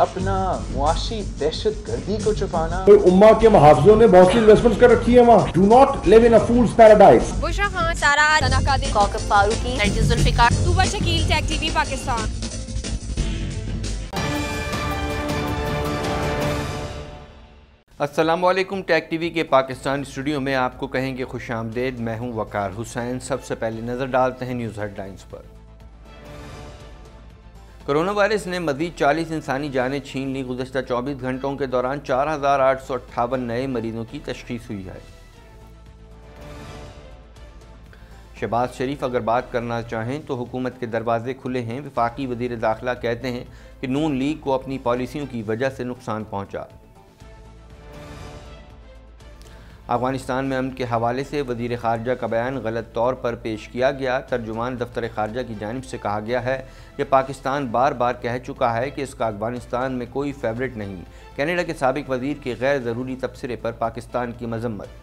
अपना मुआशी दहशत गर्दी को छुपाना तो उम्मा के मुहावजों ने बहुत सी इन्वेस्टमेंट कर रखी है वहाँ do not live in fool's paradise Farooqui Pakistan Aslam टैक टी वी के पाकिस्तान स्टूडियो में आपको कहेंगे खुश आमदेद मैं हूँ वकार हुसैन सबसे पहले नज़र डालते हैं न्यूज़ हेडलाइंस पर कोरोना वायरस ने मजीद 40 इंसानी जानें छीन ली गुजशत 24 घंटों के दौरान चार नए मरीजों की तशखीस हुई है शहबाज शरीफ अगर बात करना चाहें तो हुकूमत के दरवाजे खुले हैं विफाकी वजीर दाखिला कहते हैं कि नून लीग को अपनी पॉलिसियों की वजह से नुकसान पहुँचा अफगानिस्तान में अमन के हवाले से वजीर खारजा का बयान गलत तौर पर पेश किया गया तर्जुमान दफ्तर खारजा की जानब से कहा गया है कि पाकिस्तान बार बार कह चुका है कि इसका अफगानिस्तान में कोई फेवरेट नहीं कैनेडा के सबक वजीर के गैर ज़रूरी तबसरे पर पाकिस्तान की मजम्मत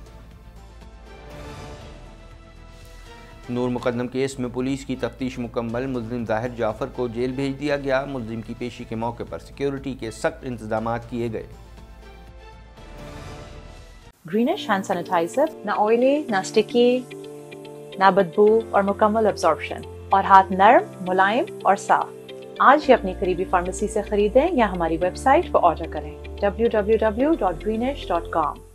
नूर मुकदम केस में पुलिस की तफ्तीश मुकम्मल मुलिम जाहिर जाफर को जेल भेज दिया गया मुलिम की पेशी के मौके पर सिक्योरिटी के सख्त इंतजाम किए गए greenish hand sanitizer, ना oily, ना sticky, ना बदबू और मुकम्मल अब्जॉर्बशन और हाथ नरम मुलायम और साफ आज ही अपनी करीबी फार्मेसी से खरीदें या हमारी वेबसाइट पर ऑर्डर करें www.greenish.com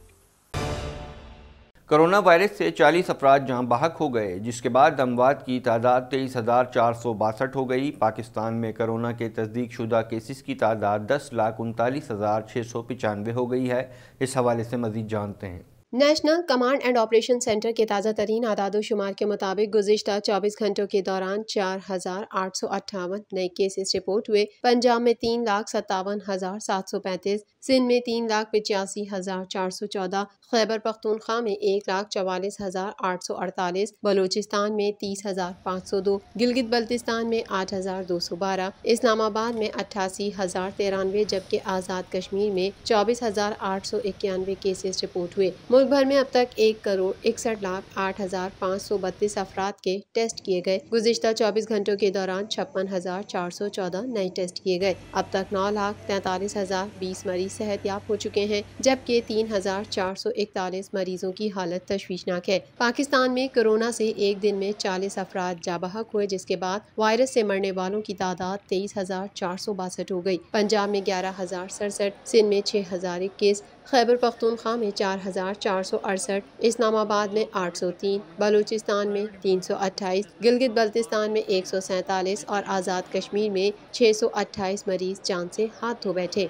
कोरोना वायरस से 40 अफराज जहां बाहक हो गए जिसके बाद अमवात की तादाद तेईस हज़ार चार सौ बासठ हो गई पाकिस्तान में कोरोना के तस्दीक शुदा केसेस की तादाद दस लाख उनतालीस हज़ार छः सौ पचानवे हो गई है इस हवाले से मजीद जानते हैं national command and operation centre के ताज़ा तरीन आदादोशुमार के मुताबिक गुजशत 24 घंटों के दौरान चार हज़ार आठ सौ अट्ठावन नए केसेस रिपोर्ट हुए पंजाब में तीन लाख सत्तावन हज़ार सात सौ पैंतीस सिंध में तीन लाख पचासी हज़ार चार सौ चौदह खैबर पख्तूनख्वा में एक लाख चवालीस हज़ार आठ सौ अड़तालीस बलोचिस्तान में तीस हज़ार पाँच सौ दो गिलगित बल्तिस्तान में आठ हज़ार दो सौ बारह इस्लामाबाद में अट्ठासी हज़ार तिरानवे जबकि आज़ाद कश्मीर में चौबीस हज़ार आठ सौ इक्यानवे केसेस रिपोर्ट हुए मुल्क भर में अब तक एक करोड़ इकसठ लाख आठ हज़ार पाँच सौ बत्तीस अफराद के टेस्ट किए गए गुजशत चौबीस घंटों के दौरान छप्पन हज़ार चार सौ चौदह नए टेस्ट किए गए अब तक नौ लाख तैतालीस हज़ार बीस मरीज याब हो चुके हैं जबकि तीन हजार चार सौ इकतालीस मरीजों की हालत तशवीशनाक है पाकिस्तान में कोरोना से एक दिन में चालीस अफराद जाबहक हुए जिसके बाद वायरस से मरने वालों की तादाद तेईस हजार चार सौ बासठ हो गई पंजाब में ग्यारह हजार सड़सठ सिंध में छह हजार इक्कीस खैबर पख्तूनख्वा में चार हजार चार सौ अड़सठ इस्लामाबाद में आठ सौ तीन बलूचिस्तान में तीन सौ अट्ठाईस गिलगित बल्तिस्तान में एक सौ सैतालीस और आज़ाद कश्मीर में छह सौ अट्ठाईस मरीज जान से हाथ धो बैठे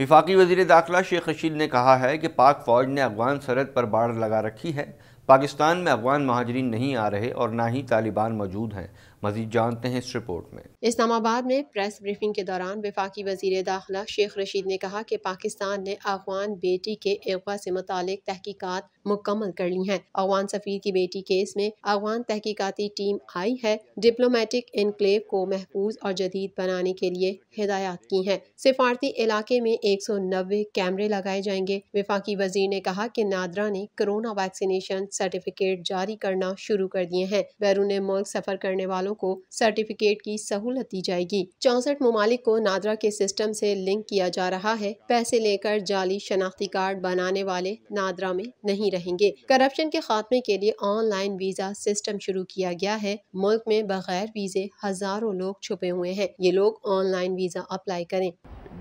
वफाकी वजीर दाखिला शेख रशीद ने कहा है कि पाक फ़ौज ने अफगान सरहद पर बाढ़ लगा रखी है पाकिस्तान में अफगान महाजरीन नहीं आ रहे और ना ही तालिबान मौजूद हैं मजीद जानते हैं इस रिपोर्ट में इस्लामाबाद में प्रेस ब्रीफिंग के दौरान विफाकी वजीर दाखिला शेख रशीद ने कहा की पाकिस्तान ने अफगान बेटी के अगवा से मुतल तहकीकत मुकम्मल कर ली है अफगान सफी की बेटी केस में अफगान तहकीकती टीम आई है डिप्लोमेटिक इनक्लेव को महफूज और जदीद बनाने के लिए हिदायत की है सिफारती इलाके में एक सौ नब्बे कैमरे लगाए जाएंगे विफाकी वजीर ने कहा की नादरा ने कोरोना वैक्सीनेशन सर्टिफिकेट जारी करना शुरू कर दिए है बैरून मुल्क सफर करने वालों वालों को सर्टिफिकेट की सहूलत दी जाएगी चौसठ ममालिक को नादरा के सिस्टम से लिंक किया जा रहा है पैसे लेकर जाली शनाख्ती कार्ड बनाने वाले नादरा में नहीं रहेंगे करप्शन के खात्मे के लिए ऑनलाइन वीजा सिस्टम शुरू किया गया है मुल्क में बगैर वीजे हजारों लोग छुपे हुए हैं ये लोग ऑनलाइन वीजा अप्लाई करें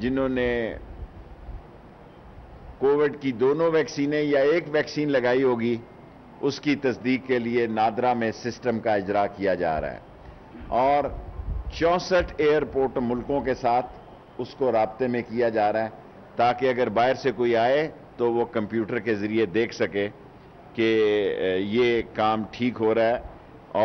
जिन्होंने कोविड की दोनों वैक्सीने या एक वैक्सीन लगाई होगी उसकी तस्दीक के लिए नादरा में सिस्टम का इजरा किया जा रहा है और चौंसठ एयरपोर्ट मुल्कों के साथ उसको रबते में किया जा रहा है ताकि अगर बाहर से कोई आए तो वो कंप्यूटर के ज़रिए देख सके कि ये काम ठीक हो रहा है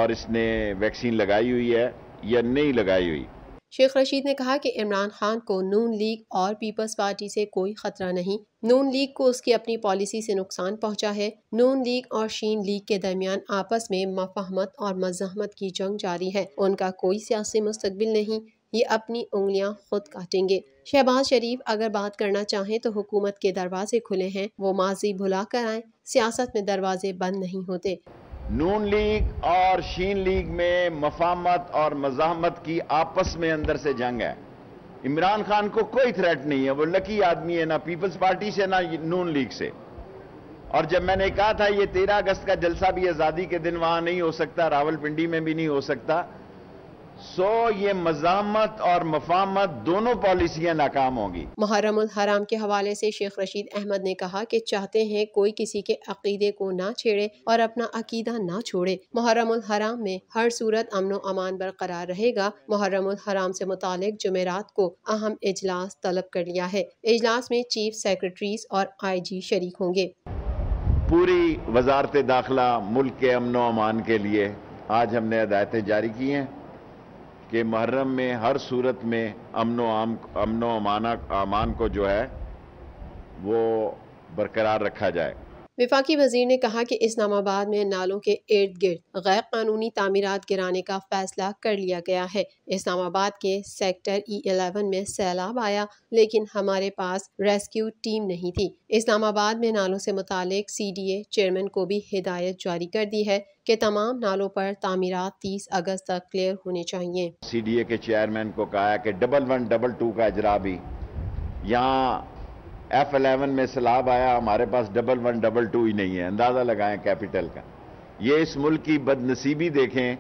और इसने वैक्सीन लगाई हुई है या नहीं लगाई हुई शेख रशीद ने कहा कि इमरान खान को नून लीग और पीपल्स पार्टी से कोई खतरा नहीं नून लीग को उसकी अपनी पॉलिसी से नुकसान पहुंचा है नून लीग और शीन लीग के दरमियान आपस में मफाहमत और मजामत की जंग जारी है उनका कोई सियासी मुस्तबिल नहीं ये अपनी उंगलियां खुद काटेंगे शहबाज शरीफ अगर बात करना चाहें तो हुकूमत के दरवाजे खुले हैं वो माजी भुला कर आए सियासत में दरवाजे बंद नहीं होते नून लीग और शीन लीग में मफामत और मजामत की आपस में अंदर से जंग है इमरान खान को कोई थ्रेट नहीं है वो लकी आदमी है ना पीपल्स पार्टी से ना नून लीग से और जब मैंने कहा था ये तेरह अगस्त का जलसा भी आज़ादी के दिन वहां नहीं हो सकता रावलपिंडी में भी नहीं हो सकता सो ये मजामत और मफामत दोनों पॉलिसियां नाकाम होंगी मुहर्रम हराम के हवाले से शेख रशीद अहमद ने कहा कि चाहते हैं कोई किसी के अकीदे को ना छेड़े और अपना अकीदा ना छोड़े मुहर्रम हराम में हर सूरत अमन अमान बरकरार रहेगा मुहर्रम हराम से मुतक जमेरात को अहम इजलास तलब कर लिया है इजलास में चीफ सेक्रेटरीज और आई जी शरीक होंगे पूरी वजारत दाखिला मुल्क के अमन अमान के लिए आज हमने हदायतें जारी की हैं कि मुहर्रम में हर सूरत में अमनो आम अमनो अमान को जो है वो बरकरार रखा जाए विफाकी वजीर ने कहा कि इस्लामाबाद में नालों के इर्द गिर्द गैर कानूनी तमीरत गिराने का फैसला कर लिया गया है इस्लामाबाद के सेक्टर ई e एलेवन में सैलाब आया लेकिन हमारे पास रेस्क्यू टीम नहीं थी इस्लामाबाद में नालों से मुतालिक सी डी ए चेयरमैन को भी हिदायत जारी कर दी है के तमाम नालों पर तमीरत तीस अगस्त तक क्लियर होने चाहिए सी डी ए के चेयरमैन को कहा कि डबल वन डबल टू का अजरा भी यहाँ एफ एलेवन में सैलाब आया हमारे पास डबल वन डबल टू ही नहीं है अंदाज़ा लगाएं कैपिटल का ये इस मुल्क की बदनसीबी देखें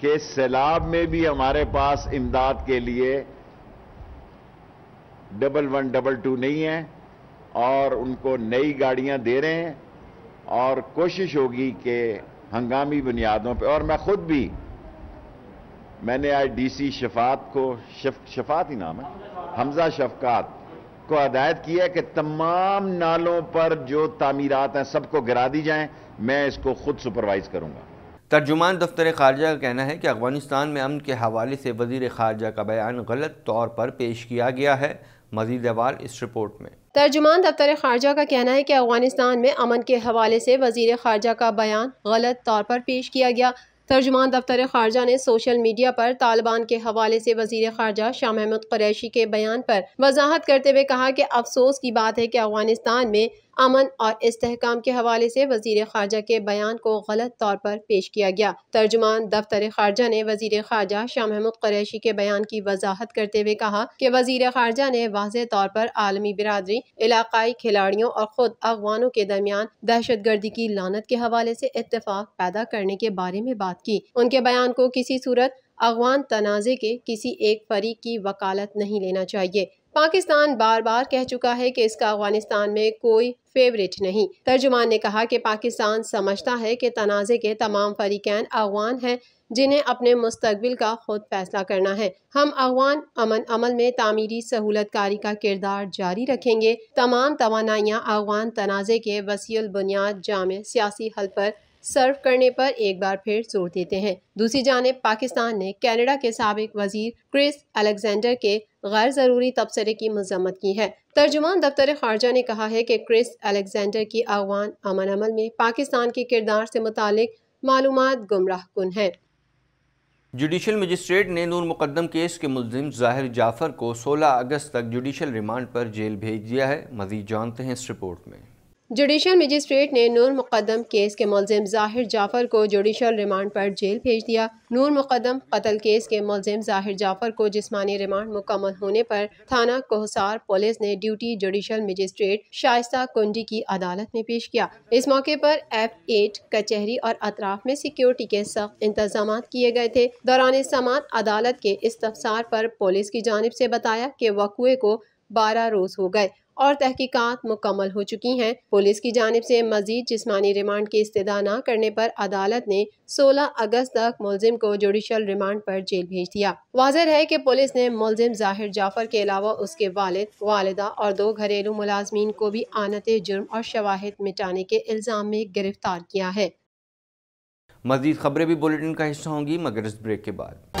कि सैलाब में भी हमारे पास इमदाद के लिए डबल वन डबल टू नहीं है और उनको नई गाड़ियां दे रहे हैं और कोशिश होगी कि हंगामी बुनियादों पे और मैं खुद भी मैंने आज डीसी शफात को शफ, शफात ही नाम है हमजा शफकात को हदायत की है कि तमाम नालों पर जो तामीरत हैं सबको गिरा दी जाएं मैं इसको खुद सुपरवाइज करूंगा तर्जुमान दफ्तर खारजा का कहना है कि अफगानिस्तान में अमन के हवाले से वजीर खारजा का बयान गलत तौर पर पेश किया गया है मजीद अवाल इस रिपोर्ट में तर्जुमान दफ्तर खारजा का कहना है कि अफगानिस्तान में अमन के हवाले से वजीर खारजा का बयान गलत तौर पर पेश किया गया तर्जुमान दफ्तर खारजा ने सोशल मीडिया पर तालिबान के हवाले से वजीर खारजा शाह महमूद कुरैशी के बयान पर वजाहत करते हुए कहा कि अफसोस की बात है कि अफगानिस्तान में अमन और इसकाम के हवाले से वजीर खारजा के बयान को गलत तौर पर पेश किया गया तर्जुमान दफ्तर खारजा ने वजीर खारजा शाह महमूद कुरैशी के बयान की वजाहत करते हुए कहा कि वजीर खारजा ने वाज तौर पर आलमी बिरादरी इलाकई खिलाड़ियों और खुद अफवानों के दरमियान दहशत गर्दी की लानत के हवाले से इतफाक पैदा करने के बारे में बात की उनके बयान को किसी सूरत अगवान तनाज़े के किसी एक फरीक की वकालत नहीं लेना चाहिए पाकिस्तान बार बार कह चुका है कि इसका अफगानिस्तान में कोई फेवरेट नहीं तर्जुमान ने कहा कि पाकिस्तान समझता है कि तनाज़े के तमाम फरीकैन अफगान हैं जिन्हें अपने मुस्तबिल का खुद फैसला करना है हम अफगान अमन अमल में तामीरी सहूलत कारी का किरदार जारी रखेंगे तमाम तोानाइयाँ अफगान तनाज़े के वसील बुनियाद जाम सियासी हल पर सर्व करने पर एक बार फिर जोर देते हैं दूसरी जानब पाकिस्तान ने कैनेडा के सबक वजीर क्रिस अलेक्जेंडर के गैर ज़रूरी तबसरे की मजम्मत की है तर्जुमान दफ्तर खारजा ने कहा है कि क्रिस अलेक्जेंडर की अगवान अमन अमल में पाकिस्तान के किरदार से मुतल मालूम गुमराह कन है जुडिशल मजिस्ट्रेट ने नूर मुकदम केस के मुलिम जाहिर जाफर को 16 अगस्त तक जुडिशल रिमांड पर जेल भेज दिया है मजीद जानते हैं इस रिपोर्ट में जुडिशल मजिस्ट्रेट ने नूर मुकदम केस के मुलिम जाहिर जाफ़र को जुडिशल रिमांड पर जेल भेज दिया नूर मुकदम कतल केस के मुलिम जाहिर जाफ़र को जिसमानी रिमांड मुकम्मल होने पर थाना कोहसार पुलिस ने duty judicial magistrate Shaista Kundi की अदालत में पेश किया इस मौके पर एफ एट कचहरी और अतराफ में सिक्योरिटी के सख्त इंतजाम किए गए थे दौरान समात अदालत के इस्तफसार पर पुलिस की जानब से बताया कि वकुए को बारह रोज हो गए और तहकीकात मुकम्मल हो चुकी हैं पुलिस की जानब से मजीद जिसमानी रिमांड की इस्तः न करने पर अदालत ने 16 अगस्त तक मुलजिम को जुडिशल रिमांड पर जेल भेज दिया वाजह है कि पुलिस ने मुलजिम जाहिर जाफर के अलावा उसके वालिद वालदा और दो घरेलू मुलाजमीन को भी आनत जुर्म और शवाहद मिटाने के इल्ज़ाम में गिरफ्तार किया है मजीद खबरें भी बुलेटिन का हिस्सा होंगी मगर इस ब्रेक के बाद